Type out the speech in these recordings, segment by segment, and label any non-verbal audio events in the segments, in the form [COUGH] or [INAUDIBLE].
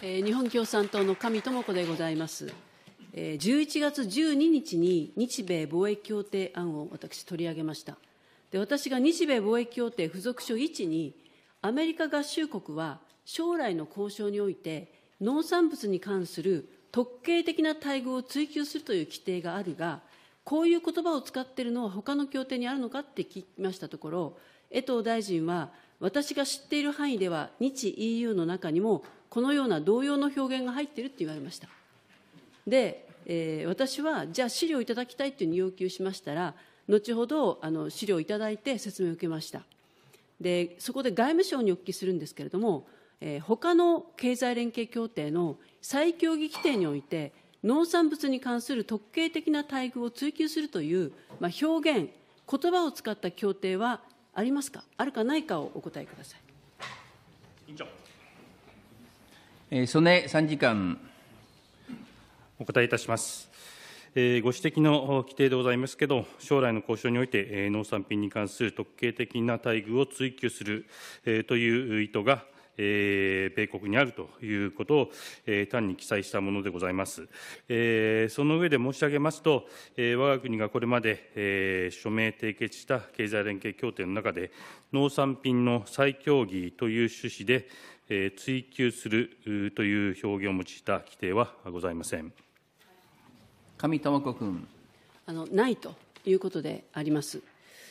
えー、日本共産党の上智子でございます。えー、11月12日に日米貿易協定案を私取り上げました。で、私が日米貿易協定付属書1に、アメリカ合衆国は将来の交渉において農産物に関する特権的な待遇を追求するという規定があるが、こういう言葉を使っているのは他の協定にあるのかって聞きましたところ、江藤大臣は、私が知っている範囲では日 EU の中にもこのような同様の表現が入っているって言われましたで、えー、私はじゃあ資料いただきたいっていうに要求しましたら後ほどあの資料をいただいて説明を受けましたでそこで外務省にお聞きするんですけれども、えー、他の経済連携協定の再協議規定において農産物に関する特権的な待遇を追求するという、まあ、表現言葉を使った協定はありますかあるかないかをお答えください曽根参事官。お答えいたします。ご指摘の規定でございますけど、将来の交渉において、農産品に関する特権的な待遇を追求するという意図が、米国にあるということを単に記載したものでございます。その上で申し上げますと、我が国がこれまで署名締結した経済連携協定の中で、農産品の再協議という趣旨で、追及するという表現を用いた規定はございません。上智子君あのないということであります。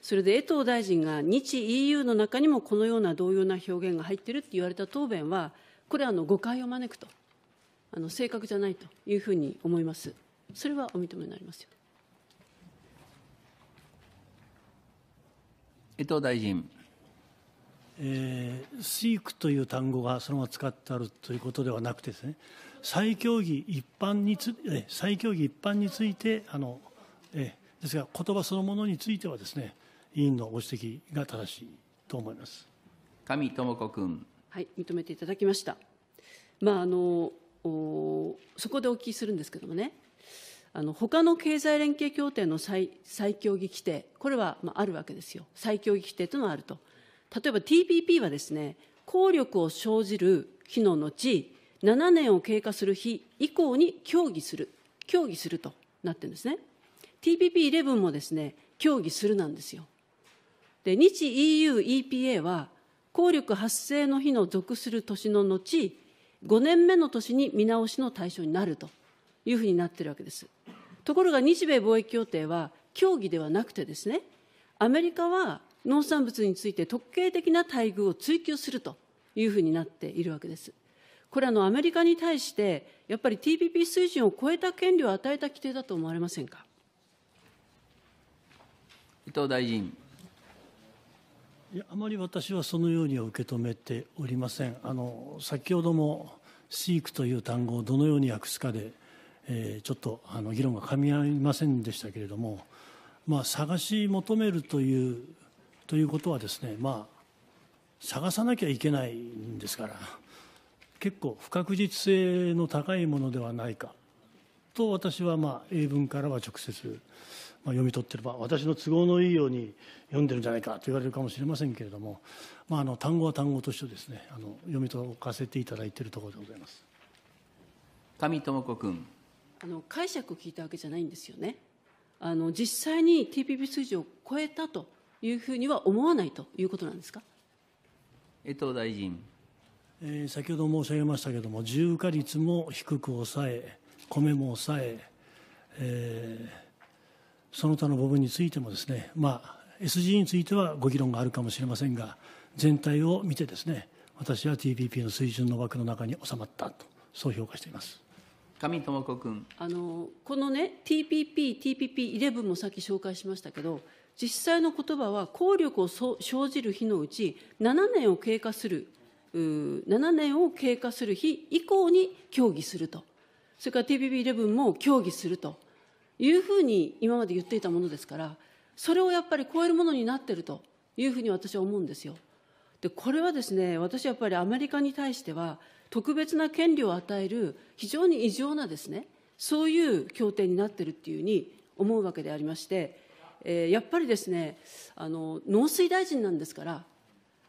それで江藤大臣が日 EU の中にもこのような同様な表現が入っているって言われた答弁は、これはあの誤解を招くと、あの正確じゃないというふうに思います。それはお認めになりますよ。江藤大臣。えー、シークという単語がそのまま使ってあるということではなくてですね再協議一般につ、えー、再協議一般についてあの、えー、ですが言葉そのものについてはですね委員のご指摘が正しいと思います上智子君はい認めていただきましたまああのそこでお聞きするんですけどもねあの他の経済連携協定の再再協議規定これは、まあ、あるわけですよ再協議規定というのはあると例えば TPP はですね効力を生じる日の後7年を経過する日以降に協議する協議するとなってるんですね TPP11 もですね協議するなんですよで日 EUEPA は効力発生の日の属する年の後5年目の年に見直しの対象になるというふうになってるわけですところが日米貿易協定は協議ではなくてですねアメリカは農産物について特定的な待遇を追求するというふうになっているわけです。これあのアメリカに対してやっぱり TPP 水準を超えた権利を与えた規定だと思われませんか伊藤大臣いやあまり私はそのようには受け止めておりませんあの先ほども飼育という単語をどのように訳すかで、えー、ちょっとあの議論がかみ合いませんでしたけれども、まあ、探し求めるというということはですね、まあ、探さなきゃいけないんですから結構不確実性の高いものではないかと私はまあ英文からは直接まあ読み取ってれば私の都合のいいように読んでるんじゃないかと言われるかもしれませんけれども、まあ、あの単語は単語としてですねあの読み解かせていただいているところでございます上智子君あの解釈を聞いたわけじゃないんですよねあの実際に TPP 数字を超えたというふうには思わないということなんですか江藤大臣、えー、先ほど申し上げましたけれども、重化率も低く抑え、米も抑え、えー、その他の部分についてもですね、まあ、SG についてはご議論があるかもしれませんが、全体を見てですね、私は TPP の水準の枠の中に収まったと、そう評価しています。上智子君あのこのね、TPP、TPP11 もさっき紹介しましたけど、実際の言葉は効力を生じる日のうち7年を経過する7年を経過する日以降に協議するとそれから TPP11 も協議するというふうに今まで言っていたものですからそれをやっぱり超えるものになっているというふうに私は思うんですよ。でこれはですね私はやっぱりアメリカに対しては特別な権利を与える非常に異常なですねそういう協定になっているっていうふうに思うわけでありまして。えー、やっぱりですねあの農水大臣なんですから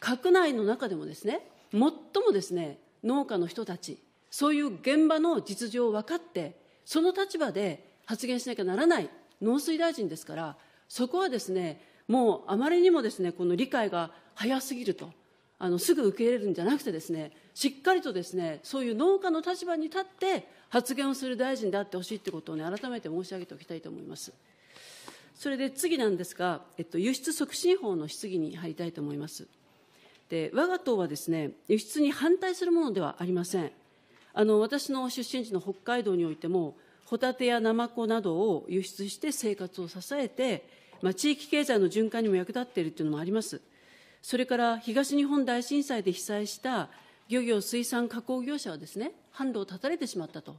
閣内の中でもですね最もですね農家の人たちそういう現場の実情を分かってその立場で発言しなきゃならない農水大臣ですからそこはですねもうあまりにもですねこの理解が早すぎるとあのすぐ受け入れるんじゃなくてですねしっかりとですねそういう農家の立場に立って発言をする大臣であってほしいということを、ね、改めて申し上げておきたいと思います。それで次なんですが、えっと、輸出促進法の質疑に入りたいと思います。で我が党はですね輸出に反対するものではありませんあの私の出身地の北海道においてもホタテやナマコなどを輸出して生活を支えて、まあ、地域経済の循環にも役立っているというのもありますそれから東日本大震災で被災した漁業水産加工業者はですね販路を断たれてしまったと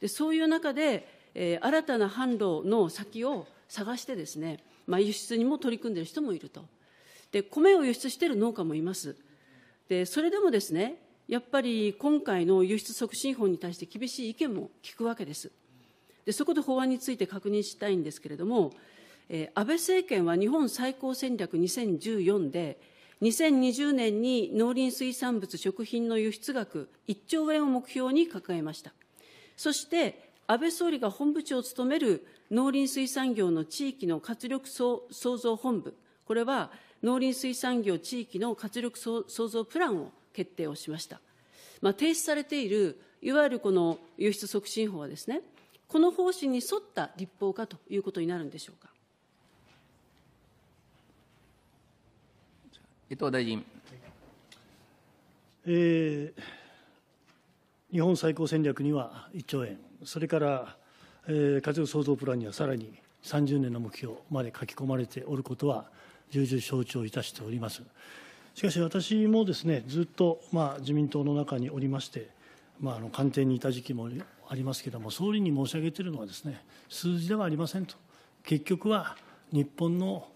でそういう中で、えー、新たな販路の先を探してですね、まあ、輸出にも取り組んでいる人もいるとで米を輸出している農家もいますでそれでもですねやっぱり今回の輸出促進法に対して厳しい意見も聞くわけですでそこで法案について確認したいんですけれども、えー、安倍政権は日本最高戦略2014で2020年に農林水産物食品の輸出額1兆円を目標に掲げましたそして安倍総理が本部長を務める農林水産業の地域の活力創造本部、これは農林水産業地域の活力創造プランを決定をしました。まあ、提出されている、いわゆるこの輸出促進法はですね、この方針に沿った立法化ということになるんでしょうか。伊藤大臣。えー、日本最高戦略には1兆円。それから、えー、活用創造プランにはさらに30年の目標まで書き込まれておることは重々承知をいたしております。しかし私もですね、ずっと、まあ、自民党の中におりまして、まあ、あの官邸にいた時期もありますけれども、総理に申し上げているのはですね、数字ではありませんと。結局は日本の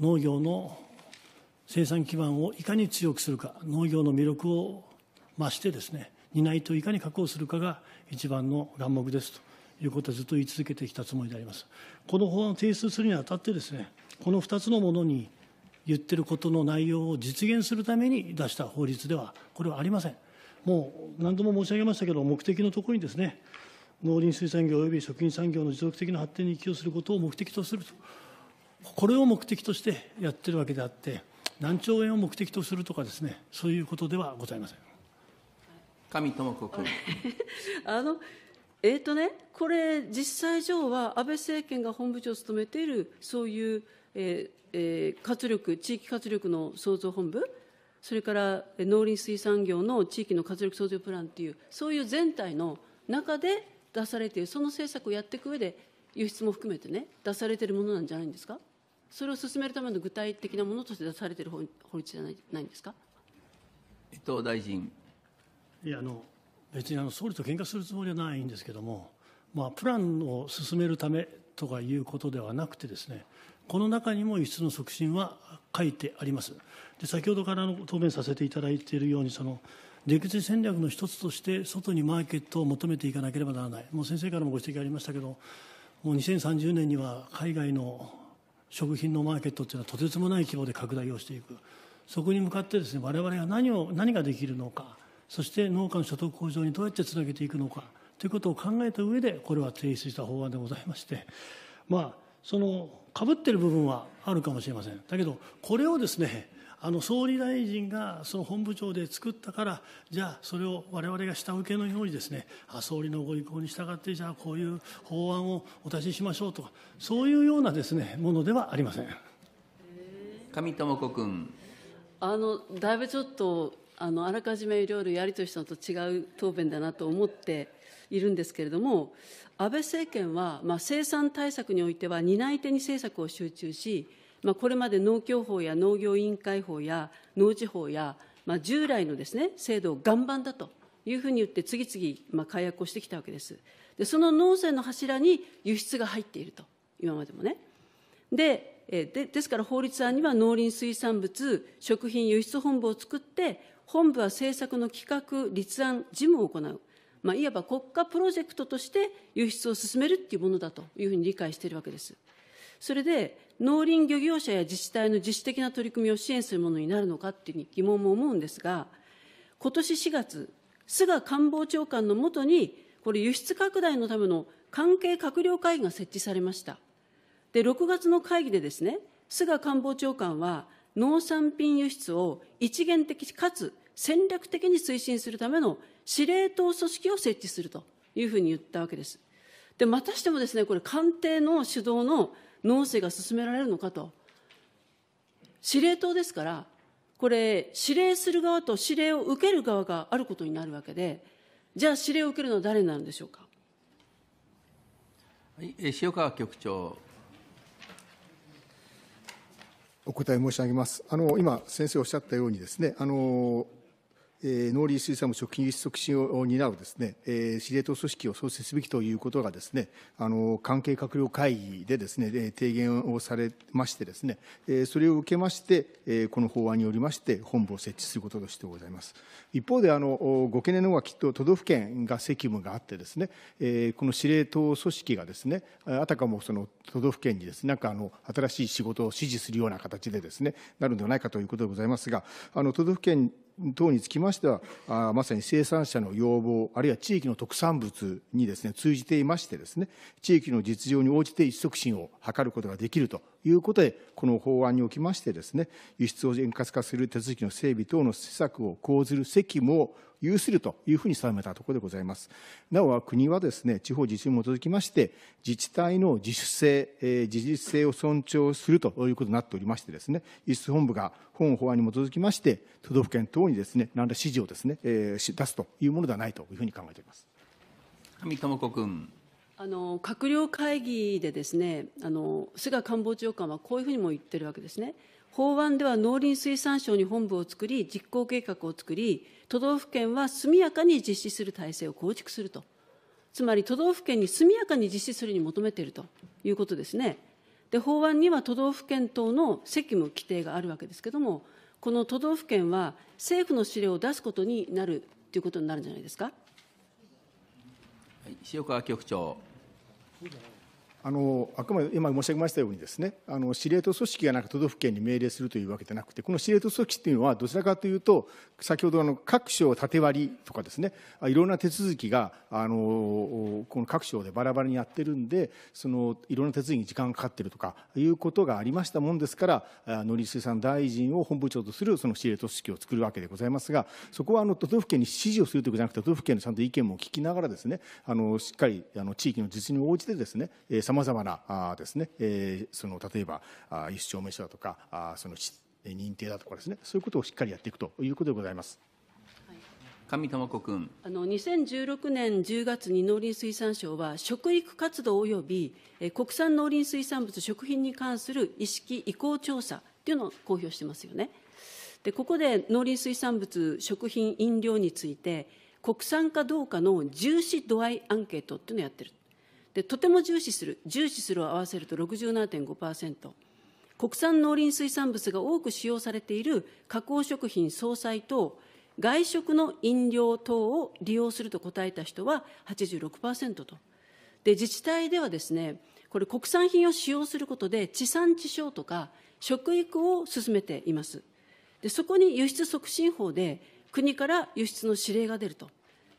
農業の生産基盤をいかに強くするか、農業の魅力を増してですね、担い手をいかに確保するかが一番の眼目ですということはずっと言い続けてきたつもりであります。この法案を提出するにあたってですね、この2つのものに言ってることの内容を実現するために出した法律では、これはありません。もう何度も申し上げましたけど、目的のところにですね、農林水産業及び食品産業の持続的な発展に寄与することを目的とすると、これを目的としてやってるわけであって、何兆円を目的とするとかですね、そういうことではございません。上智子君。[LAUGHS] あのえーとね、これ、実際上は安倍政権が本部長を務めている、そういう、えーえー、活力、地域活力の創造本部、それから農林水産業の地域の活力創造プランという、そういう全体の中で出されている、その政策をやっていく上で、輸出も含めてね、出されているものなんじゃないんですか、それを進めるための具体的なものとして出されている法律じゃないないんですか。伊藤大臣いやあの別にあの総理と喧嘩するつもりはないんですけども、まあ、プランを進めるためとかいうことではなくてですねこの中にも輸出の促進は書いてありますで先ほどからの答弁させていただいているようにその出口戦略の一つとして外にマーケットを求めていかなければならないもう先生からもご指摘ありましたけどもう2030年には海外の食品のマーケットというのはとてつもない規模で拡大をしていくそこに向かってですね我々が何を何ができるのかそして農家の所得向上にどうやってつなげていくのかということを考えた上でこれは提出した法案でございましてまあそのかぶってる部分はあるかもしれませんだけどこれをですねあの総理大臣がその本部長で作ったからじゃあそれを我々が下請けのようにですねあ総理のご意向に従ってじゃあこういう法案をお出ししましょうとかそういうようなですねものではありません上智子君あのだいぶちょっとあのあらかじめいろいろやりとしたのと違う答弁だなと思っているんですけれども、安倍政権は、まあ、生産対策においては、担い手に政策を集中し、まあ、これまで農協法や農業委員会法や農事法や、まあ、従来のです、ね、制度を岩盤だというふうに言って、次々、まあ、解約をしてきたわけです。で、その農政の柱に輸出が入っていると、今までもね。ででですから法律案には農林水産物食品輸出本部を作って本部は政策の企画、立案、事務を行う、まあ、いわば国家プロジェクトとして輸出を進めるっていうものだというふうに理解しているわけです。それで、農林漁業者や自治体の自主的な取り組みを支援するものになるのかっていう疑問も思うんですが、今年4月、菅官房長官のもとに、これ、輸出拡大のための関係閣僚会議が設置されました。で、6月の会議でですね、菅官房長官は、農産品輸出を一元的かつ戦略的に推進するための司令塔組織を設置するというふうに言ったわけです。で、またしてもですね、これ、官邸の主導の農政が進められるのかと。司令塔ですから、これ、指令する側と指令を受ける側があることになるわけで、じゃあ指令を受けるのは誰になるんでしょうか。はい、塩川局長。お答え申し上げます。あの今、先生おっしゃったようにですね、あの農林水産物食品輸出促進を担うですね、司令塔組織を創設すべきということがですね、あの、関係閣僚会議でですね、提言をされましてですね、それを受けまして、この法案によりまして、本部を設置することとしてございます。一方で、あの、ご懸念の方はきっと都道府県が責務があってですね、この司令塔組織がですね、あたかもその都道府県にですね、なんかあの、新しい仕事を支持するような形でですね、なるのではないかということでございますが、あの、都道府県等につきましてはあ、まさに生産者の要望、あるいは地域の特産物にですね、通じていましてですね、地域の実情に応じて一促進を図ることができるということで、この法案におきましてですね、輸出を円滑化する手続きの整備等の施策を講ずる責務を有するというふうに定めたところでございます。なお、国はですね、地方自治に基づきまして、自治体の自主性、えー、自律性を尊重するということになっておりましてですね、輸出本部が本法案に基づきまして、都道府県等にですね、何ら指示をですね、えー、出すというものではないというふうに考えております。上智子君。あの閣僚会議でですねあの菅官房長官はこういうふうにも言ってるわけですね。法案では農林水産省に本部を作り実行計画を作り都道府県は速やかに実施する体制を構築するとつまり都道府県に速やかに実施するに求めているということですねで法案には都道府県等の責務規定があるわけですけれどもこの都道府県は政府の指令を出すことになるということになるんじゃないですか、はい、塩川局長 Who knows? あのあくまで今申し上げましたようにですねあの司令塔組織がなんか都道府県に命令するというわけでなくてこの司令塔組織というのはどちらかというと先ほどあの各省縦割りとかですねいろんな手続きがあのこの各省でバラバラにやってるんでそのいろんな手続きに時間がかかってるとかいうことがありましたもんですから農林水産大臣を本部長とするその司令塔組織を作るわけでございますがそこはあの都道府県に指示をするということじゃなくて都道府県のちゃんと意見も聞きながらですねあのしっかりあの地域の実に応じてですねさまざまなですね、えー、その例えば輸出証明書だとかあその認定だとかですねそういうことをしっかりやっていくということでございます。上玉子君あの2016年10月に農林水産省は食育活動及び国産農林水産物食品に関する意識移行調査というのを公表してますよねでここで農林水産物食品飲料について国産かどうかの重視度合いアンケートっていうのをやってるでとても重視する重視するを合わせると67.5%国産農林水産物が多く使用されている加工食品総菜等外食の飲料等を利用すると答えた人は86%とで自治体ではですねこれ国産品を使用することで地産地消とか食育を進めていますでそこに輸出促進法で国から輸出の指令が出ると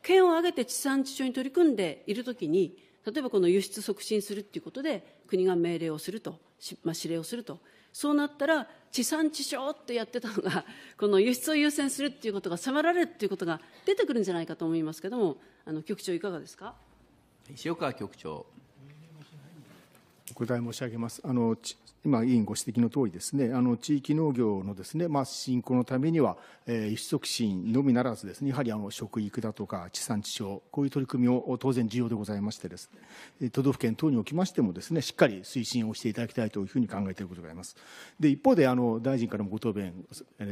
県を挙げて地産地消に取り組んでいるときに例えばこの輸出促進するっていうことで、国が命令をすると、まあ、指令をすると、そうなったら、地産地消ってやってたのが、[LAUGHS] この輸出を優先するっていうことが迫られるっていうことが出てくるんじゃないかと思いますけれども、あの局長、いかがですか。塩川局長お答え申し上げますあの今、委員ご指摘の通りですね、あの地域農業のですね、まあ、振興のためには、えー、輸出促進のみならずですね、やはりあの食育だとか地産地消、こういう取り組みを当然重要でございましてですね、都道府県等におきましてもですね、しっかり推進をしていただきたいというふうに考えていることであります。で、一方で、あの、大臣からもご答弁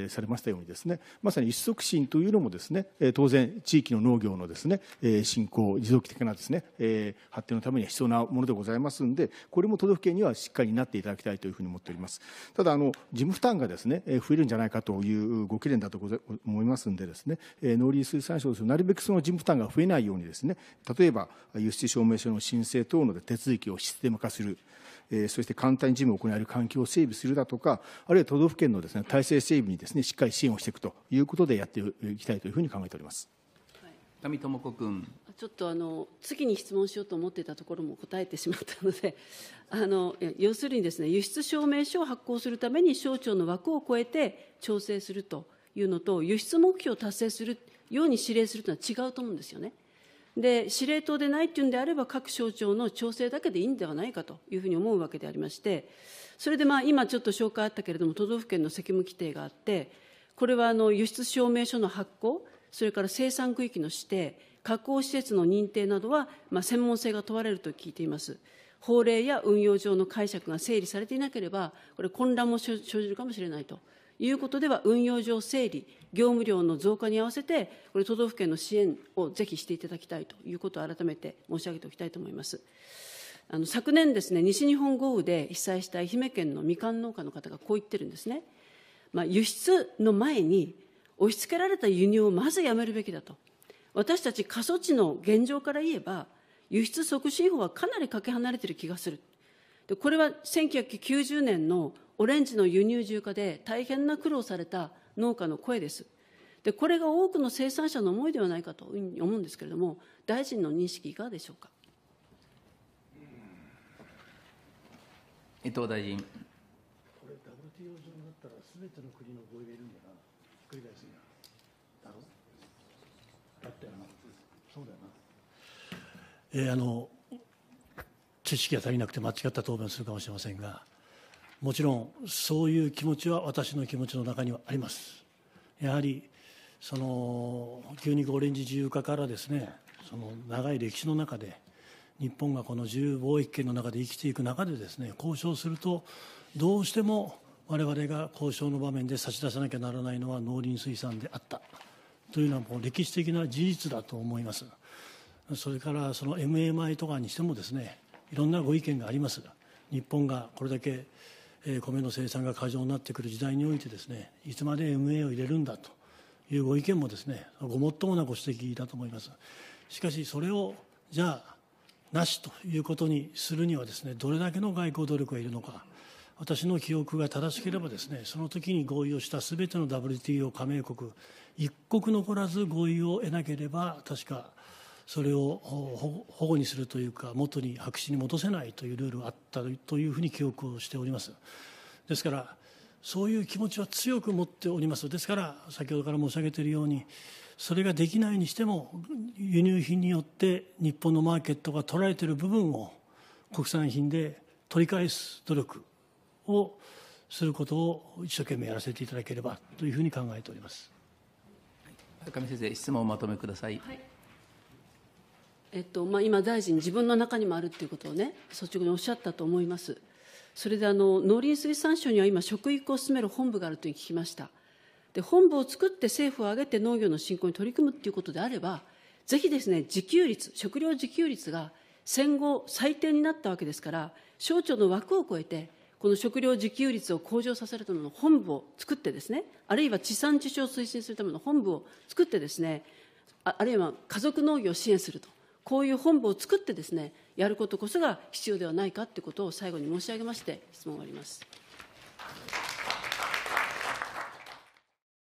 されましたようにですね、まさに輸出促進というのもですね、当然地域の農業のですね、振興、持続的なですね、発展のためには必要なものでございますんで、これも都道府県にはしっかりなっていただきたいというふうに思っております。ただ、あの、事務負担がですね、増えるんじゃないかというご懸念だと思いますんでですね、農林水産省なるべくその事務負担が増えないようにですね、例えば、輸出証明書の申請等の手続きをシステム化する、そして簡単に事務を行える環境を整備するだとか、あるいは都道府県のですね、体制整備にですね、しっかり支援をしていくということでやっていきたいというふうに考えております。はい、上智子君。ちょっとあの次に質問しようと思っていたところも答えてしまったので [LAUGHS] あの要するにです、ね、輸出証明書を発行するために省庁の枠を超えて調整するというのと輸出目標を達成するように指令するというのは違うと思うんですよね。で司令塔でないというんであれば各省庁の調整だけでいいんではないかというふうに思うわけでありましてそれでまあ今ちょっと紹介あったけれども都道府県の責務規定があってこれはあの輸出証明書の発行それから生産区域の指定加工施設の認定などは、まあ、専門性が問われると聞いています。法令や運用上の解釈が整理されていなければ、これ、混乱も生じるかもしれないということでは、運用上整理、業務量の増加に合わせて、これ、都道府県の支援をぜひしていただきたいということを改めて申し上げておきたいと思います。あの昨年ですね、西日本豪雨で被災した愛媛県のみかん農家の方がこう言ってるんですね。まあ、輸出の前に、押し付けられた輸入をまずやめるべきだと私たち過疎地の現状から言えば、輸出促進法はかなりかけ離れてる気がする。でこれは1990年のオレンジの輸入重化で大変な苦労された農家の声です。でこれが多くの生産者の思いではないかと思うんですけれども、大臣の認識いかがでしょうか。伊藤大臣。これ WTO 上になったらすべての国の合意がいるんだな。繰り返すんだ。ろうだったよなそうだよな、えー、あの知識が足りなくて間違った答弁をするかもしれませんがもちろんそういう気持ちは私の気持ちの中にはありますやはりその急にオレンジ自由化からですねその長い歴史の中で日本がこの自由貿易圏の中で生きていく中でですね交渉するとどうしても我々が交渉の場面で差し出さなきゃならないのは農林水産であったというのはもう歴史的な事実だと思いますそれからその MMI とかにしてもですねいろんなご意見があります日本がこれだけ米の生産が過剰になってくる時代においてですねいつまで MA を入れるんだというご意見もですねごもっともなご指摘だと思いますしかしそれをじゃあなしということにするにはですねどれだけの外交努力がいるのか私の記憶が正しければですねその時に合意をした全ての WTO 加盟国一国残らず合意を得なければ確かそれを保護にするというか元に白紙に戻せないというルールがあったというふうに記憶をしておりますですからそういう気持ちは強く持っておりますですから先ほどから申し上げているようにそれができないにしても輸入品によって日本のマーケットが捉えている部分を国産品で取り返す努力をすることを一生懸命やらせていただければというふうに考えております。高見先生、質問をまとめください。はい、えっとまあ、今、大臣、自分の中にもあるということをね、率直におっしゃったと思います。それであの農林水産省には今、食育を進める本部があるというに聞きました。で本部を作って政府を挙げて農業の振興に取り組むということであれば、ぜひですね、自給率、食料自給率が戦後最低になったわけですから、省庁の枠を超えて、この食料自給率を向上させるための本部を作ってですね、あるいは地産地消を推進するための本部を作ってですね、あるいは家族農業を支援すると、こういう本部を作ってですね、やることこそが必要ではないかということを最後に申し上げまして、質問を終わります。